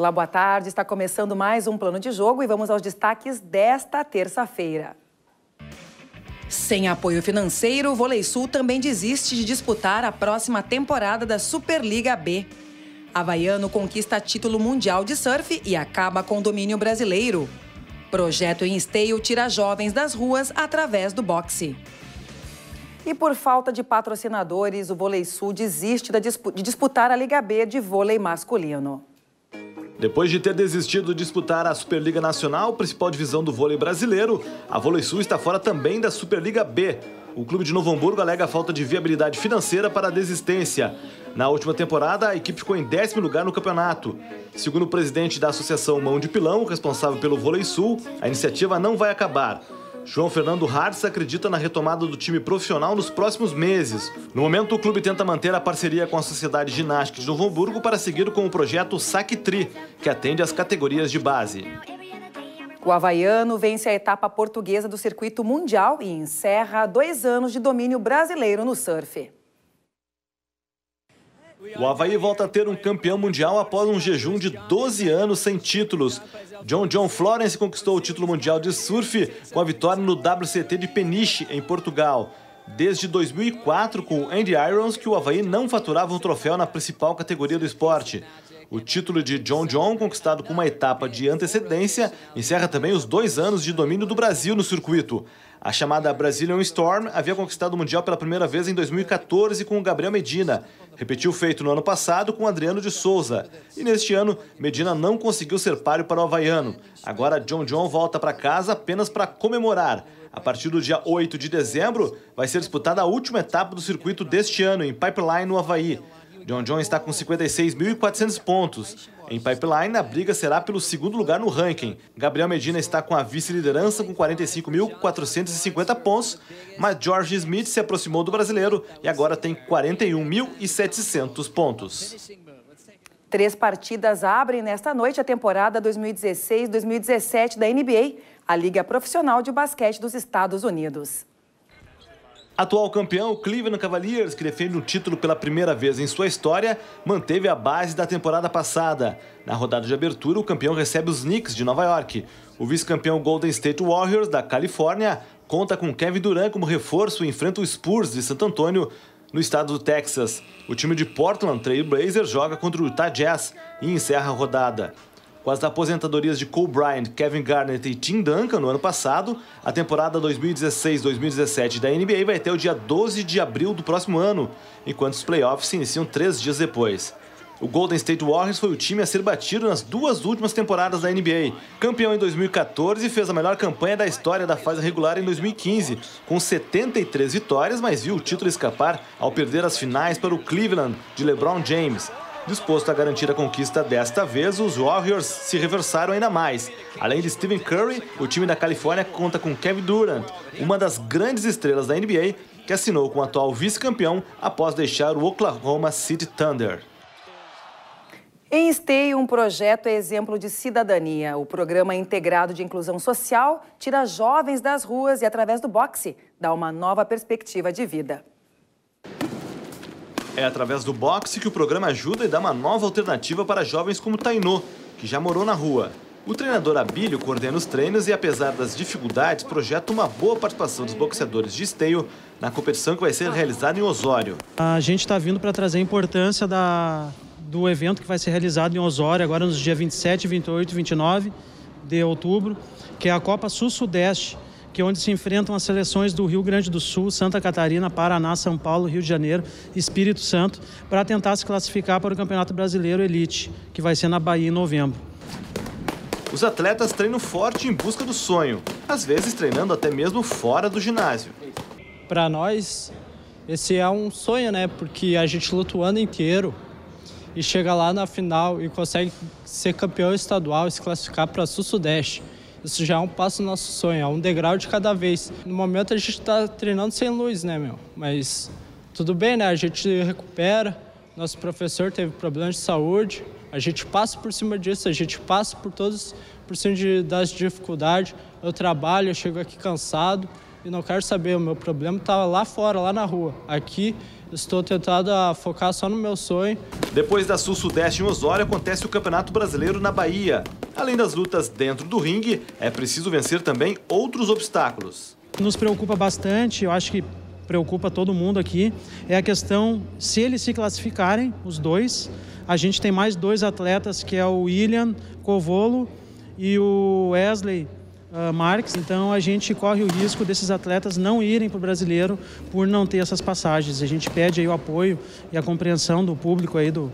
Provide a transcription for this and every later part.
Olá, boa tarde. Está começando mais um plano de jogo e vamos aos destaques desta terça-feira. Sem apoio financeiro, o Volei Sul também desiste de disputar a próxima temporada da Superliga B. Havaiano conquista título mundial de surf e acaba com o domínio brasileiro. Projeto em esteio tira jovens das ruas através do boxe. E por falta de patrocinadores, o Volei Sul desiste de disputar a Liga B de vôlei masculino. Depois de ter desistido de disputar a Superliga Nacional, principal divisão do vôlei brasileiro, a Vôlei Sul está fora também da Superliga B. O clube de Novo Hamburgo alega falta de viabilidade financeira para a desistência. Na última temporada, a equipe ficou em décimo lugar no campeonato. Segundo o presidente da Associação Mão de Pilão, responsável pelo Vôlei Sul, a iniciativa não vai acabar. João Fernando Hartz acredita na retomada do time profissional nos próximos meses. No momento, o clube tenta manter a parceria com a Sociedade Ginástica de Novo Hamburgo para seguir com o projeto Saque Tri, que atende às categorias de base. O havaiano vence a etapa portuguesa do circuito mundial e encerra dois anos de domínio brasileiro no surf. O Havaí volta a ter um campeão mundial após um jejum de 12 anos sem títulos. John John Florence conquistou o título mundial de surf com a vitória no WCT de Peniche, em Portugal. Desde 2004, com Andy Irons, que o Havaí não faturava um troféu na principal categoria do esporte. O título de John John, conquistado com uma etapa de antecedência, encerra também os dois anos de domínio do Brasil no circuito. A chamada Brazilian Storm havia conquistado o Mundial pela primeira vez em 2014 com o Gabriel Medina. Repetiu o feito no ano passado com Adriano de Souza. E neste ano, Medina não conseguiu ser páreo para o Havaiano. Agora, John John volta para casa apenas para comemorar. A partir do dia 8 de dezembro, vai ser disputada a última etapa do circuito deste ano, em Pipeline, no Havaí. John John está com 56.400 pontos. Em pipeline, a briga será pelo segundo lugar no ranking. Gabriel Medina está com a vice-liderança com 45.450 pontos, mas George Smith se aproximou do brasileiro e agora tem 41.700 pontos. Três partidas abrem nesta noite a temporada 2016-2017 da NBA, a Liga Profissional de Basquete dos Estados Unidos. Atual campeão, o Cleveland Cavaliers, que defende o título pela primeira vez em sua história, manteve a base da temporada passada. Na rodada de abertura, o campeão recebe os Knicks de Nova York. O vice-campeão Golden State Warriors, da Califórnia, conta com Kevin Durant como reforço e enfrenta o Spurs de Santo Antônio, no estado do Texas. O time de Portland Trail Blazers joga contra o Utah Jazz e encerra a rodada. Com as aposentadorias de Cole Bryant, Kevin Garnett e Tim Duncan no ano passado, a temporada 2016-2017 da NBA vai até o dia 12 de abril do próximo ano, enquanto os playoffs se iniciam três dias depois. O Golden State Warriors foi o time a ser batido nas duas últimas temporadas da NBA. Campeão em 2014, fez a melhor campanha da história da fase regular em 2015, com 73 vitórias, mas viu o título escapar ao perder as finais para o Cleveland de LeBron James. Disposto a garantir a conquista desta vez, os Warriors se reversaram ainda mais. Além de Stephen Curry, o time da Califórnia conta com Kevin Durant, uma das grandes estrelas da NBA, que assinou com o atual vice-campeão após deixar o Oklahoma City Thunder. Em Esteio, um projeto é exemplo de cidadania. O Programa Integrado de Inclusão Social tira jovens das ruas e, através do boxe, dá uma nova perspectiva de vida. É através do boxe que o programa ajuda e dá uma nova alternativa para jovens como Tainô, que já morou na rua. O treinador Abílio coordena os treinos e, apesar das dificuldades, projeta uma boa participação dos boxeadores de esteio na competição que vai ser realizada em Osório. A gente está vindo para trazer a importância da, do evento que vai ser realizado em Osório agora nos dias 27, 28 e 29 de outubro, que é a Copa Sul-Sudeste, que é onde se enfrentam as seleções do Rio Grande do Sul, Santa Catarina, Paraná, São Paulo, Rio de Janeiro, Espírito Santo, para tentar se classificar para o Campeonato Brasileiro Elite, que vai ser na Bahia em novembro. Os atletas treinam forte em busca do sonho, às vezes treinando até mesmo fora do ginásio. Para nós, esse é um sonho, né? Porque a gente luta o ano inteiro e chega lá na final e consegue ser campeão estadual e se classificar para Sul-Sudeste. Isso já é um passo no nosso sonho, é um degrau de cada vez. No momento a gente está treinando sem luz, né, meu? Mas tudo bem, né? A gente recupera. Nosso professor teve problemas de saúde. A gente passa por cima disso, a gente passa por todos por cima de, das dificuldades. Eu trabalho, eu chego aqui cansado e não quero saber. O meu problema está lá fora, lá na rua. Aqui Estou tentado a focar só no meu sonho. Depois da Sul-Sudeste em Osório, acontece o Campeonato Brasileiro na Bahia. Além das lutas dentro do ringue, é preciso vencer também outros obstáculos. Nos preocupa bastante, eu acho que preocupa todo mundo aqui, é a questão se eles se classificarem, os dois. A gente tem mais dois atletas, que é o William Covolo e o Wesley uh, Marques. Então a gente corre o risco desses atletas não irem para o brasileiro por não ter essas passagens. A gente pede aí o apoio e a compreensão do público aí do,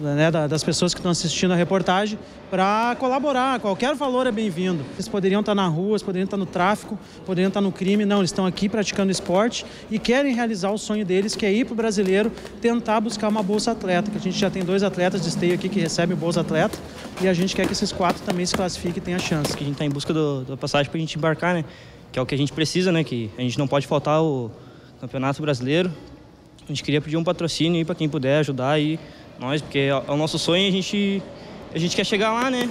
né, das pessoas que estão assistindo a reportagem para colaborar. Qualquer valor é bem-vindo. Eles poderiam estar tá na rua, eles poderiam estar tá no tráfico, poderiam estar tá no crime. Não, eles estão aqui praticando esporte e querem realizar o sonho deles, que é ir para o brasileiro tentar buscar uma Bolsa Atleta. Que a gente já tem dois atletas de esteio aqui que recebem Bolsa Atleta e a gente quer que esses quatro também se classifiquem e tenham a chance. Que a gente está em busca do, da passagem para a gente embarcar, né? Que é o que a gente precisa, né? Que a gente não pode faltar o Campeonato Brasileiro. A gente queria pedir um patrocínio para quem puder ajudar E nós, porque é o nosso sonho e a gente, a gente quer chegar lá, né?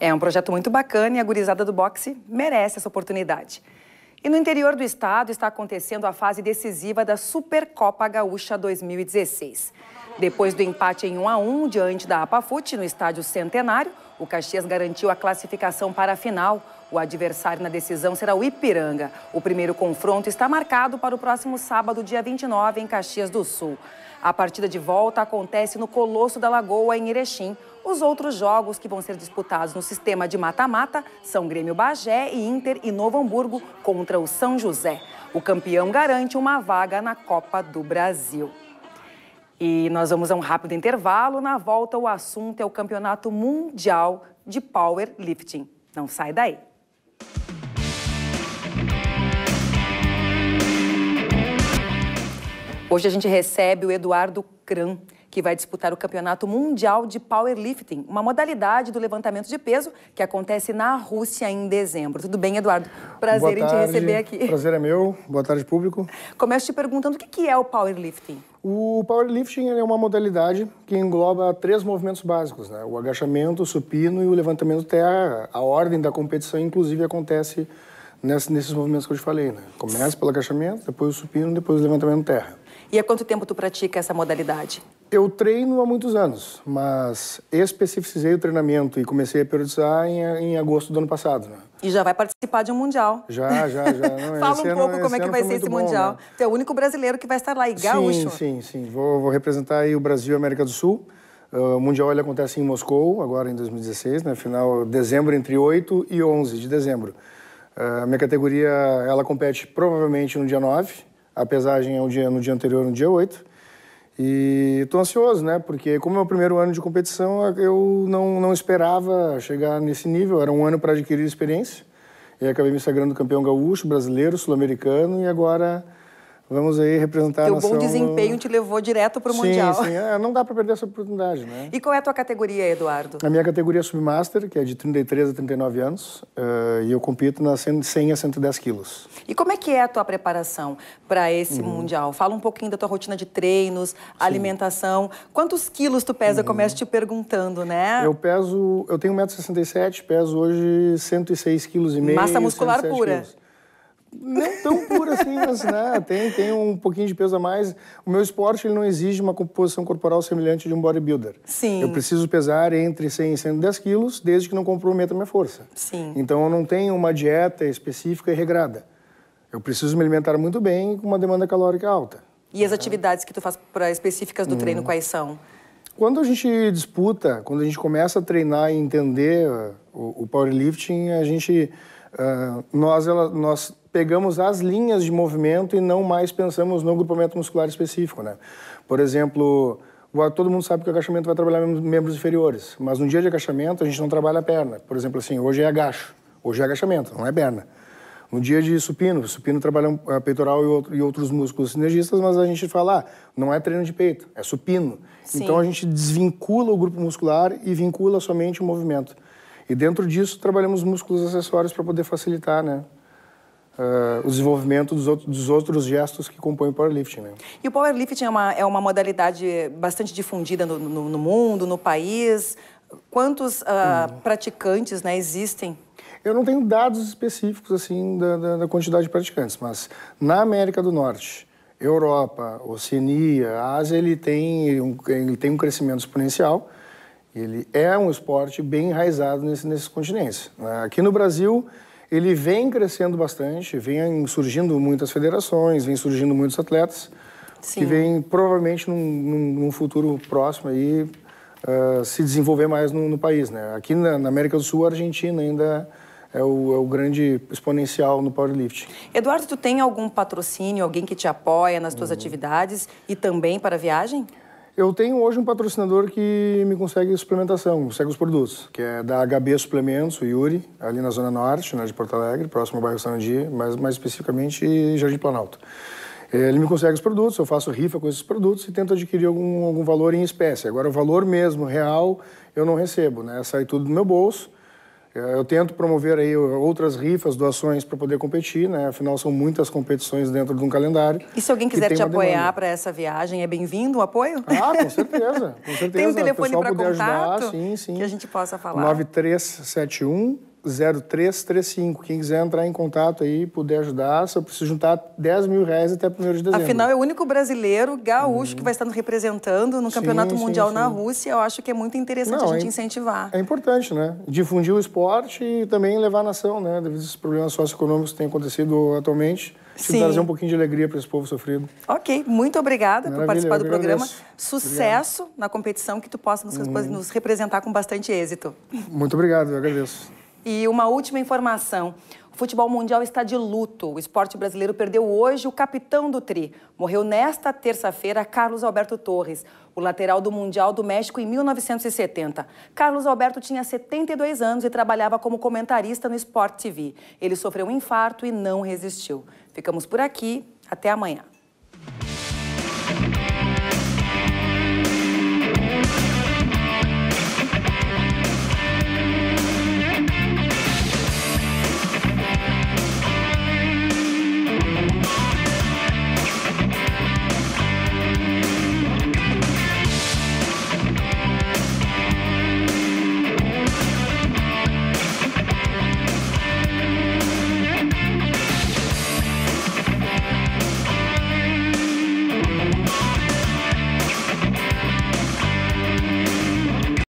É um projeto muito bacana e a gurizada do boxe merece essa oportunidade. E no interior do estado está acontecendo a fase decisiva da Supercopa Gaúcha 2016. Depois do empate em 1 a 1 diante da Apafute no estádio Centenário, o Caxias garantiu a classificação para a final. O adversário na decisão será o Ipiranga. O primeiro confronto está marcado para o próximo sábado, dia 29, em Caxias do Sul. A partida de volta acontece no Colosso da Lagoa, em Erechim. Os outros jogos que vão ser disputados no sistema de mata-mata são Grêmio Bagé e Inter e Novo Hamburgo contra o São José. O campeão garante uma vaga na Copa do Brasil. E nós vamos a um rápido intervalo. Na volta, o assunto é o Campeonato Mundial de Powerlifting. Não sai daí. Hoje a gente recebe o Eduardo Kran, que vai disputar o Campeonato Mundial de Powerlifting, uma modalidade do levantamento de peso que acontece na Rússia em dezembro. Tudo bem, Eduardo? Prazer Boa em tarde. te receber aqui. Prazer é meu. Boa tarde, público. Começo te perguntando o que é o powerlifting. O powerlifting é uma modalidade que engloba três movimentos básicos, né? O agachamento, o supino e o levantamento terra. A ordem da competição, inclusive, acontece nesses movimentos que eu te falei, né? Começa pelo agachamento, depois o supino, depois o levantamento terra. E há quanto tempo tu pratica essa modalidade? Eu treino há muitos anos, mas especificizei o treinamento e comecei a periodizar em, em agosto do ano passado, né? E já vai participar de um mundial. Já, já, já. Não, Fala um pouco é- como é que vai ser esse bom, mundial. Né? Tu é o único brasileiro que vai estar lá, e gaúcho. Sim, sim, sim. Vou, vou representar aí o Brasil e a América do Sul. Uh, o mundial ele acontece em Moscou, agora em 2016, né? Final dezembro, entre 8 e 11 de dezembro. Uh, a minha categoria, ela compete provavelmente no dia 9, a pesagem é um dia, no dia anterior, no dia 8. E estou ansioso, né? Porque como é o meu primeiro ano de competição, eu não, não esperava chegar nesse nível. Era um ano para adquirir experiência. E acabei me sagrando campeão gaúcho, brasileiro, sul-americano e agora vamos aí representar Teu a nação... bom desempenho te levou direto para o Mundial. Sim, sim. É, não dá para perder essa oportunidade, né? E qual é a tua categoria, Eduardo? A minha categoria é Submaster, que é de 33 a 39 anos, uh, e eu compito na 100 a 110 quilos. E como é que é a tua preparação para esse uhum. Mundial? Fala um pouquinho da tua rotina de treinos, sim. alimentação. Quantos quilos tu pesa? Uhum. Eu começo te perguntando, né? Eu peso... Eu tenho 1,67m, peso hoje 106,5 kg. Massa muscular pura. Quilos não tão pura assim, mas né, tem, tem um pouquinho de peso a mais. O meu esporte ele não exige uma composição corporal semelhante de um bodybuilder. Sim. Eu preciso pesar entre 100 e 110 quilos, desde que não comprometa a minha força. Sim. Então eu não tenho uma dieta específica e regrada. Eu preciso me alimentar muito bem com uma demanda calórica alta. E as atividades que tu faz para específicas do hum. treino uhum. quais são? Quando a gente disputa, quando a gente começa a treinar e entender uh, o, o powerlifting, a gente Uh, nós, ela, nós pegamos as linhas de movimento e não mais pensamos no grupamento muscular específico, né? Por exemplo, todo mundo sabe que o agachamento vai trabalhar membros inferiores, mas no dia de agachamento a gente não trabalha a perna. Por exemplo, assim, hoje é agacho, hoje é agachamento, não é perna. No dia de supino, supino trabalha peitoral e, outros músculos sinergistas, mas a gente fala, ah, não é treino de peito, é supino. Sim. Então a gente desvincula o grupo muscular e vincula somente o movimento. E dentro disso trabalhamos músculos acessórios para poder facilitar, né? Uh, o desenvolvimento dos, outro, dos, outros gestos que compõem o powerlifting. Né? E o powerlifting é uma, é uma modalidade bastante difundida no, no, no mundo, no país. Quantos uh, hum. praticantes né, existem? Eu não tenho dados específicos assim da, da, da, quantidade de praticantes, mas na América do Norte, Europa, Oceania, Ásia, ele tem um, ele tem um crescimento exponencial. Ele é um esporte bem enraizado nesse, nesses continentes. Né? Aqui no Brasil, ele vem crescendo bastante, vem surgindo muitas federações, vem surgindo muitos atletas, Sim. que vem provavelmente num, num futuro próximo aí uh, se desenvolver mais no, no país, né? Aqui na, na, América do Sul, a Argentina ainda é o, é o, grande exponencial no powerlifting. Eduardo, tu tem algum patrocínio, alguém que te apoia nas tuas uhum. atividades e também para a viagem? Eu tenho hoje um patrocinador que me consegue suplementação, consegue os produtos, que é da HB Suplementos, o Yuri, ali na Zona Norte, né, de Porto Alegre, próximo ao bairro Sarandi, mas mais especificamente Jardim Planalto. Ele me consegue os produtos, eu faço rifa com esses produtos e tento adquirir algum, algum valor em espécie. Agora, o valor mesmo, real, eu não recebo, né? Sai tudo do meu bolso é, eu tento promover aí outras rifas, doações para poder competir, né? Afinal, são muitas competições dentro de um calendário. E se alguém quiser te apoiar para essa viagem, é bem-vindo o apoio? Ah, com certeza, com certeza. Tem um telefone para contato ajudar, sim, sim. que a gente possa falar. 9371 0335. Quem quiser entrar em contato aí, puder ajudar, só preciso juntar 10 mil reais até 1 de dezembro. Afinal, é o único brasileiro gaúcho uhum. que vai estar nos representando no Campeonato sim, Mundial sim, na Rússia. Eu acho que é muito interessante Não, a é gente é, incentivar. É importante, né? Difundir o esporte e também levar a nação, né? Devido aos problemas socioeconômicos que têm acontecido atualmente. Sim. trazer um pouquinho de alegria para esse povo sofrido. Ok, muito obrigada Maravilha, por participar do programa. Sucesso obrigado. na competição, que tu possa nos, hum. nos representar com bastante êxito. Muito obrigado, eu agradeço. E uma última informação. O futebol mundial está de luto. O esporte brasileiro perdeu hoje o capitão do Tri. Morreu nesta terça-feira Carlos Alberto Torres, o lateral do Mundial do México em 1970. Carlos Alberto tinha 72 anos e trabalhava como comentarista no Sport TV. Ele sofreu um infarto e não resistiu. Ficamos por aqui. Até amanhã.